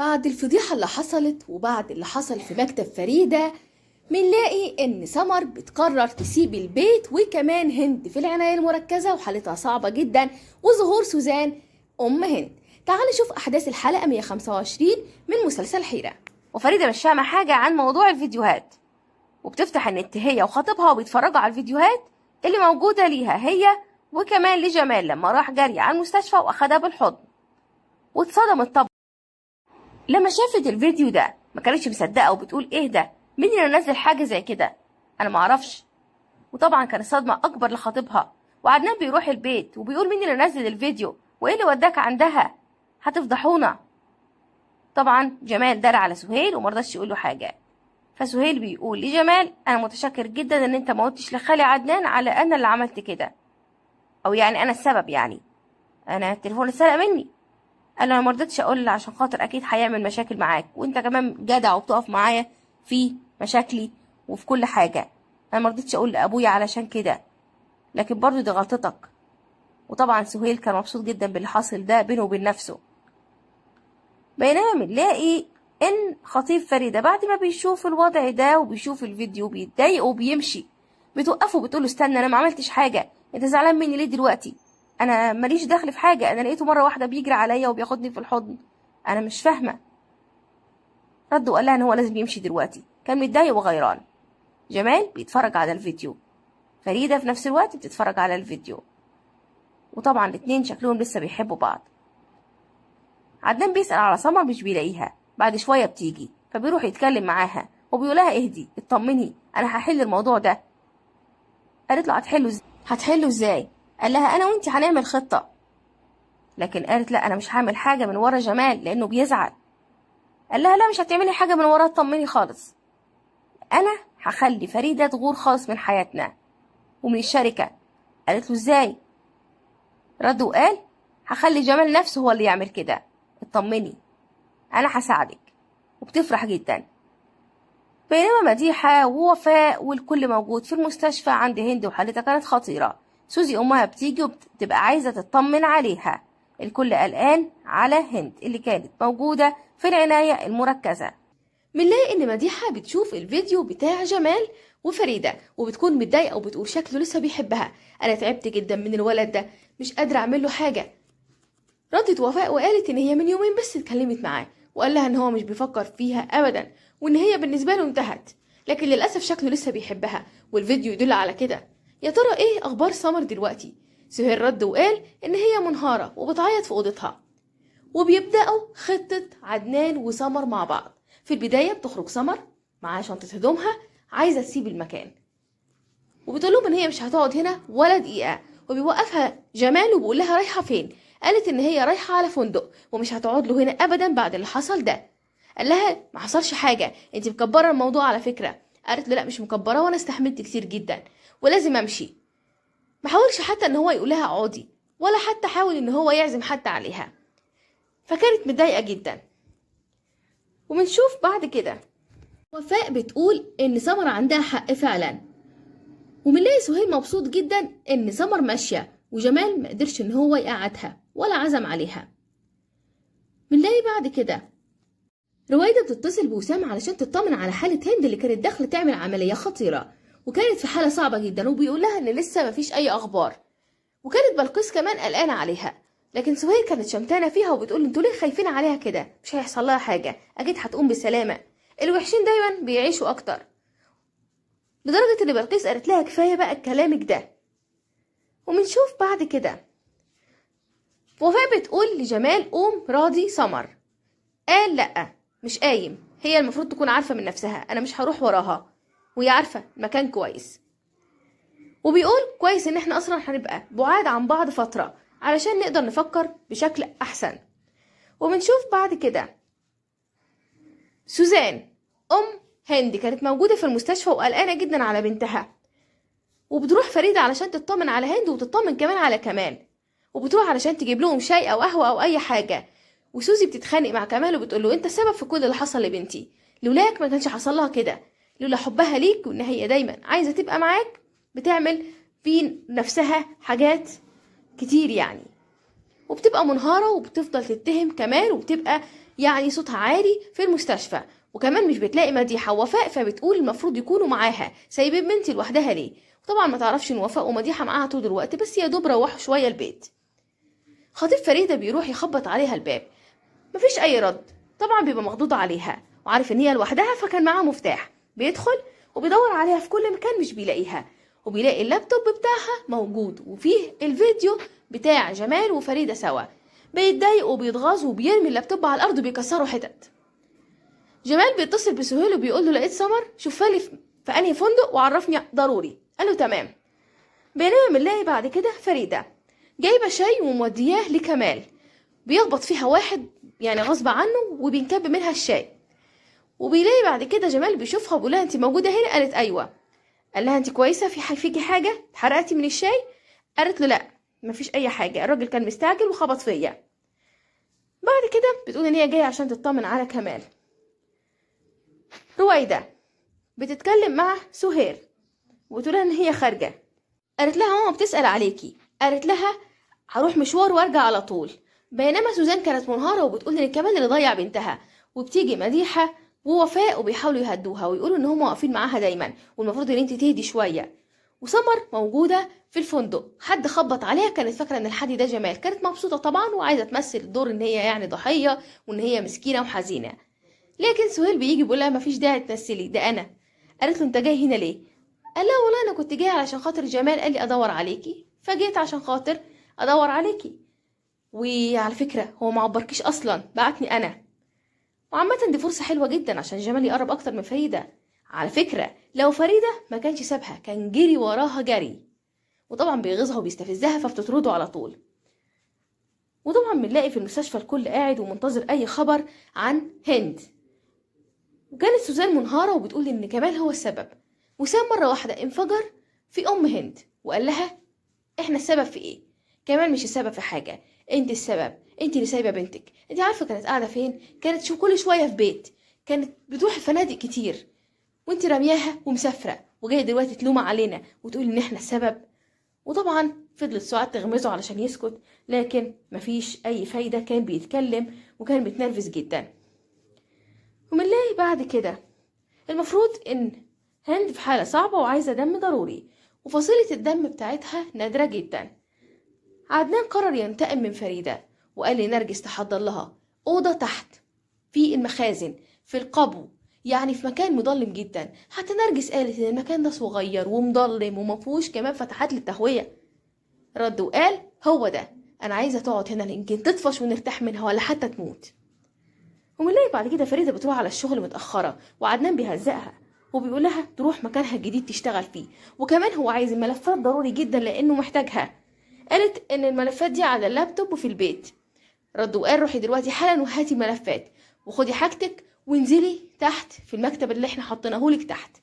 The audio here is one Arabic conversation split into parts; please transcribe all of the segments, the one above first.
بعد الفضيحة اللي حصلت وبعد اللي حصل في مكتب فريدة بنلاقي إن سمر بتقرر تسيب البيت وكمان هند في العناية المركزة وحالتها صعبة جدا وظهور سوزان أم هند تعال نشوف أحداث الحلقة 125 من مسلسل حيرة وفريدة مش فاهمة حاجة عن موضوع الفيديوهات وبتفتح النت هي وخطيبها وبيتفرجوا على الفيديوهات اللي موجودة ليها هي وكمان لجمال لما راح جري على المستشفى وأخدها بالحضن واتصدمت طبعا لما شافت الفيديو ده ما كانتش مصدقه وبتقول ايه ده مين اللي نزل حاجه زي كده انا ما اعرفش وطبعا كانت صدمه اكبر لخطيبها وعدنان بيروح البيت وبيقول مين اللي نزل الفيديو وايه اللي وداك عندها هتفضحونا طبعا جمال دار على سهيل ومرضاش يقول له حاجه فسهيل بيقول لجمال إيه انا متشكر جدا ان انت ما قلتش لخالي عدنان على انا اللي عملت كده او يعني انا السبب يعني انا التليفون اتسرق مني انا ما رضيتش اقول عشان خاطر اكيد هيعمل مشاكل معاك وانت كمان جدع وبتقف معايا في مشاكلي وفي كل حاجه انا ما رضيتش اقول لابويا علشان كده لكن برضو دي غلطتك وطبعا سهيل كان مبسوط جدا باللي حاصل ده بينه وبين نفسه بينما بنلاقي ان خطيب فريده بعد ما بيشوف الوضع ده وبيشوف الفيديو بيتضايق وبيمشي بتوقفه بتقول له استنى انا ما عملتش حاجه انت زعلان مني ليه دلوقتي انا ماليش دخل في حاجه انا لقيته مره واحده بيجري عليا وبياخدني في الحضن انا مش فاهمه رد وقال لها ان هو لازم يمشي دلوقتي كان متضايق وغيران جمال بيتفرج على الفيديو فريده في نفس الوقت بتتفرج على الفيديو وطبعا الاتنين شكلهم لسه بيحبوا بعض عدنان بيسأل على سمر مش بيلاقيها بعد شوية بتيجي فبيروح يتكلم معاها وبيقولها اهدي اطمني انا هحل الموضوع ده قالت له هتحله ازاي هتحله ازاي قال لها انا وانت هنعمل خطه لكن قالت لا انا مش هعمل حاجه من ورا جمال لانه بيزعل قال لها لا مش هتعملي حاجه من ورا اطمني خالص انا هخلي فريده تغور خالص من حياتنا ومن الشركه قالت له ازاي رد وقال هخلي جمال نفسه هو اللي يعمل كده اطمني انا هساعدك وبتفرح جدا بينما مديحة ووفاء والكل موجود في المستشفى عند هند وحالتها كانت خطيرة سوزي أمها بتيجي وبتبقى عايزة تطمن عليها الكل قلقان على هند اللي كانت موجودة في العناية المركزة بنلاقي إن مديحة بتشوف الفيديو بتاع جمال وفريدة وبتكون متضايقة وبتقول شكله لسه بيحبها أنا تعبت جدا من الولد ده مش قادرة أعمل له حاجة ردت وفاء وقالت إن هي من يومين بس اتكلمت معاه وقال لها إن هو مش بيفكر فيها أبدا وإن هي بالنسبة له انتهت لكن للأسف شكله لسه بيحبها والفيديو يدل على كده يا ترى ايه اخبار سمر دلوقتي سهير رد وقال ان هي منهارة وبتعيط في اوضتها وبيبدأوا خطة عدنان وسمر مع بعض في البداية بتخرج سمر معاها شنطة هدومها عايزة تسيب المكان وبتقولهم ان هي مش هتقعد هنا ولا دقيقة وبيوقفها جمال وبيقول لها رايحة فين قالت ان هي رايحة على فندق ومش هتقعد له هنا ابدا بعد اللي حصل ده قال لها ما حصلش حاجة انت مكبرة الموضوع على فكرة قالت له لا مش مكبرة وانا استحملت كتير جدا ولازم امشي ما حاولش حتى ان هو يقولها اقعدي ولا حتى حاول ان هو يعزم حتى عليها فكانت متضايقه جدا وبنشوف بعد كده وفاء بتقول ان سمر عندها حق فعلا وبنلاقي سهيل مبسوط جدا ان سمر ماشيه وجمال ما قدرش ان هو يقعدها ولا عزم عليها بنلاقي بعد كده رويدة بتتصل بوسام علشان تطمن على حالة هند اللي كانت داخلة تعمل عملية خطيرة وكانت في حالة صعبة جدا وبيقول لها إن لسه مفيش أي أخبار وكانت بلقيس كمان قلقانة عليها لكن سهير كانت شمتانة فيها وبتقول انتوا ليه خايفين عليها كده مش هيحصل لها حاجة أكيد هتقوم بسلامه الوحشين دايما بيعيشوا أكتر لدرجة إن بلقيس قالت لها كفاية بقى كلامك ده وبنشوف بعد كده وفاء بتقول لجمال قوم راضي سمر قال لأ مش قايم هي المفروض تكون عارفة من نفسها أنا مش هروح وراها وهي عارفه مكان كويس وبيقول كويس ان احنا اصلا هنبقى بعاد عن بعض فتره علشان نقدر نفكر بشكل احسن وبنشوف بعد كده سوزان ام هندي كانت موجوده في المستشفى وقلقانه جدا على بنتها وبتروح فريده علشان تطمن على هند وتطمن كمان على كمال وبتروح علشان تجيب لهم شاي او قهوه او اي حاجه وسوزي بتتخانق مع كمال وبتقول له انت السبب في كل اللي حصل لبنتي لولاك ما كانش حصل لها كده لولا حبها ليك وان هي دايما عايزه تبقى معاك بتعمل في نفسها حاجات كتير يعني وبتبقى منهارة وبتفضل تتهم كمان وبتبقى يعني صوتها عالي في المستشفى وكمان مش بتلاقي مديحة ووفاء فبتقول المفروض يكونوا معاها سايبين بنتي لوحدها ليه وطبعا ما تعرفش ان وفاء ومديحة معاها طول الوقت بس يا دوب روحوا شوية البيت خطيب فريدة بيروح يخبط عليها الباب مفيش اي رد طبعا بيبقى مخضوض عليها وعارف ان هي لوحدها فكان معاها مفتاح بيدخل وبيدور عليها في كل مكان مش بيلاقيها وبيلاقي اللابتوب بتاعها موجود وفيه الفيديو بتاع جمال وفريدة سوا بيتضايق وبيتغاظ وبيرمي اللابتوب على الأرض وبيكسره حتت جمال بيتصل بسهيل وبيقول له لقيت سمر شوفها لي في أنهي فندق وعرفني ضروري قال له تمام بينما بنلاقي بعد كده فريدة جايبة شاي ومودياه لكمال بيخبط فيها واحد يعني غصب عنه وبينكب منها الشاي وبيلاقي بعد كده جمال بيشوفها بيقول لها انت موجوده هنا قالت ايوه قال لها انت كويسه في فيكي حاجه اتحرقتي من الشاي قالت له لا مفيش اي حاجه الراجل كان مستعجل وخبط فيا بعد كده بتقول ان هي جايه عشان تطمن على كمال رويده بتتكلم مع سهير وتقول ان هي خارجه قالت لها ماما بتسال عليكي قالت لها هروح مشوار وارجع على طول بينما سوزان كانت منهاره وبتقول ان كمال اللي ضيع بنتها وبتيجي مديحه ووفاء وبيحاولوا يهدوها ويقولوا ان هم واقفين معاها دايما والمفروض ان انت تهدي شويه وسمر موجوده في الفندق حد خبط عليها كانت فاكره ان الحد ده جمال كانت مبسوطه طبعا وعايزه تمثل دور ان هي يعني ضحيه وان هي مسكينه وحزينه لكن سهيل بيجي بيقول لها مفيش داعي تمثلي ده انا قالت له انت جاي هنا ليه قال لا والله انا كنت جاي علشان خاطر جمال قال لي ادور عليكي فجيت عشان خاطر ادور عليكي وعلى فكره هو ما عبركيش اصلا بعتني انا وعامة دي فرصة حلوة جدا عشان جمال يقرب أكتر من فريدة على فكرة لو فريدة ما كانش سابها كان جري وراها جري وطبعا بيغيظها وبيستفزها فبتطرده على طول وطبعا بنلاقي في المستشفى الكل قاعد ومنتظر أي خبر عن هند وكانت سوزان منهارة وبتقول إن كمال هو السبب وسام مرة واحدة انفجر في أم هند وقال لها إحنا السبب في إيه؟ كمال مش السبب في حاجة انت السبب انت اللي سايبه بنتك انت عارفه كانت قاعده فين كانت شو كل شويه في بيت كانت بتروح الفنادق كتير وانت رامياها ومسافره وجايه دلوقتي تلوم علينا وتقول ان احنا السبب وطبعا فضلت سعاد تغمزه علشان يسكت لكن مفيش اي فايده كان بيتكلم وكان متنرفز جدا ومنلاقي بعد كده المفروض ان هند في حاله صعبه وعايزه دم ضروري وفصيله الدم بتاعتها نادره جدا عدنان قرر ينتقم من فريدة وقال لنرجس تحضر لها أوضة تحت في المخازن في القبو يعني في مكان مظلم جدا حتى نرجس قالت ان المكان ده صغير ومظلم ومفهوش كمان فتحات للتهوية رد وقال هو ده انا عايزه تقعد هنا يمكن تطفش ونرتاح منها ولا حتى تموت ومنلاقي بعد كده فريده بتروح على الشغل متاخره وعدنان بيهزقها وبيقول لها تروح مكانها الجديد تشتغل فيه وكمان هو عايز الملفات ضروري جدا لانه محتاجها قالت ان الملفات دي على اللابتوب وفي البيت رد وقال روحي دلوقتي حالا وهاتي الملفات وخدي حاجتك وانزلي تحت في المكتب اللي احنا حطيناهولك تحت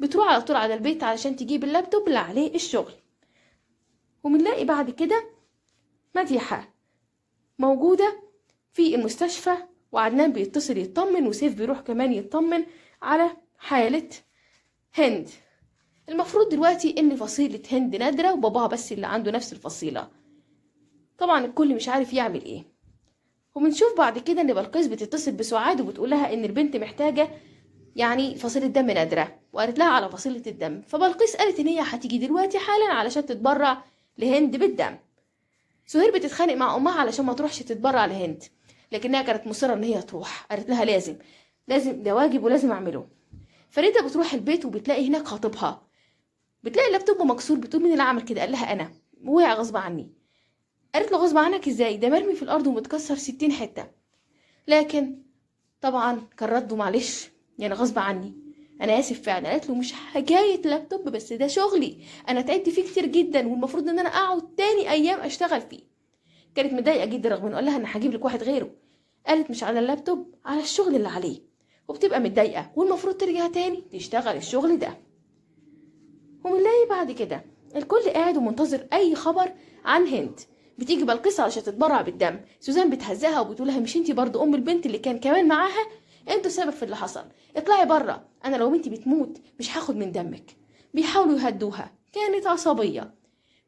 بتروح على طول على البيت علشان تجيب اللابتوب اللي عليه الشغل وبنلاقي بعد كده مديحة موجودة في المستشفى وعدنان بيتصل يطمن وسيف بيروح كمان يطمن على حالة هند المفروض دلوقتي ان فصيلة هند نادرة وباباها بس اللي عنده نفس الفصيلة طبعا الكل مش عارف يعمل ايه وبنشوف بعد كده ان بلقيس بتتصل بسعاد وبتقولها ان البنت محتاجة يعني فصيلة دم نادرة وقالت لها على فصيلة الدم فبلقيس قالت ان هي هتيجي دلوقتي حالا علشان تتبرع لهند بالدم سهير بتتخانق مع امها علشان ما تروحش تتبرع لهند لكنها كانت مصره ان هي تروح قالت لها لازم لازم ده واجب ولازم اعمله فريدة بتروح البيت وبتلاقي هناك خطيبها بتلاقي اللابتوب مكسور بتقول مين اللي عمل كده قال لها انا وقع غصب عني قالت له غصب عنك ازاي ده مرمي في الارض ومتكسر ستين حته لكن طبعا كان رده معلش يعني غصب عني انا اسف فعلا قالت له مش حكايه لابتوب بس ده شغلي انا تعبت فيه كتير جدا والمفروض ان انا اقعد تاني ايام اشتغل فيه كانت متضايقه جدا رغم انه قال لها انا هجيب لك واحد غيره قالت مش على اللابتوب على الشغل اللي عليه وبتبقى متضايقه والمفروض ترجع تاني تشتغل الشغل ده وبنلاقي بعد كده الكل قاعد ومنتظر اي خبر عن هند بتيجي بلقيس علشان تتبرع بالدم سوزان بتهزها وبتقولها مش انتي برضه ام البنت اللي كان كمان معاها انتوا السبب في اللي حصل اطلعي بره انا لو بنتي بتموت مش هاخد من دمك بيحاولوا يهدوها كانت عصبيه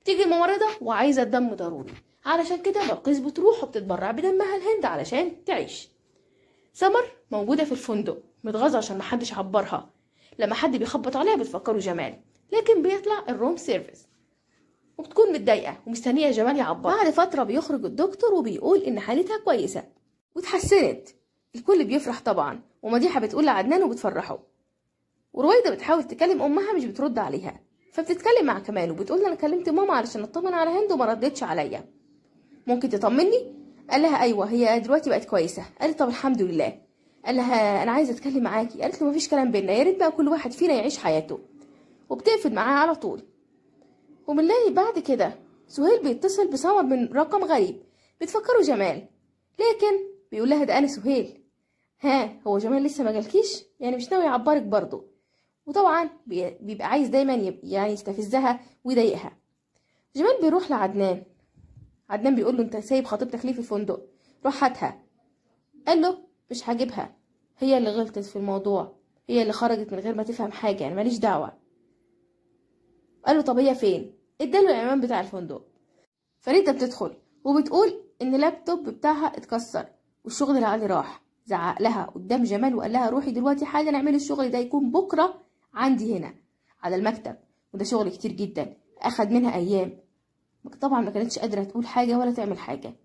بتيجي الممرضه وعايزه الدم ضروري علشان كده بلقيس بتروح وبتتبرع بدمها الهند علشان تعيش سمر موجوده في الفندق متغاظه عشان محدش عبرها لما حد بيخبط عليها بتفكره جمال لكن بيطلع الروم سيرفيس وبتكون متضايقه ومستنيه جمال يعبر بعد فتره بيخرج الدكتور وبيقول ان حالتها كويسه واتحسنت الكل بيفرح طبعا ومديحه بتقول لعدنان وبتفرحه ورويده بتحاول تكلم امها مش بترد عليها فبتتكلم مع كمال وبتقول انا كلمت ماما علشان اطمن على هند وما ردتش عليا ممكن تطمني قال لها ايوه هي دلوقتي بقت كويسه قالت طب الحمد لله قال لها انا عايزه اتكلم معاكي قالت له مفيش كلام بينا يا ريت بقى كل واحد فينا يعيش حياته وبتقفل معاه على طول وبنلاقي بعد كده سهيل بيتصل بصمد من رقم غريب بتفكره جمال لكن بيقول لها ده انا سهيل ها هو جمال لسه ما جالكيش يعني مش ناوي يعبرك برضه وطبعا بيبقى عايز دايما يعني يستفزها ويضايقها جمال بيروح لعدنان عدنان بيقول له انت سايب خطيبتك ليه في الفندق روح هاتها قال له مش هجيبها هي اللي غلطت في الموضوع هي اللي خرجت من غير ما تفهم حاجه يعني ماليش دعوه قال له طب هي فين اداله العنوان بتاع الفندق فريدة بتدخل وبتقول ان لابتوب بتاعها اتكسر والشغل العالي راح زعق لها قدام جمال وقال لها روحي دلوقتي حالا اعملي الشغل ده يكون بكره عندي هنا على المكتب وده شغل كتير جدا اخد منها ايام طبعا ما كانتش قادره تقول حاجه ولا تعمل حاجه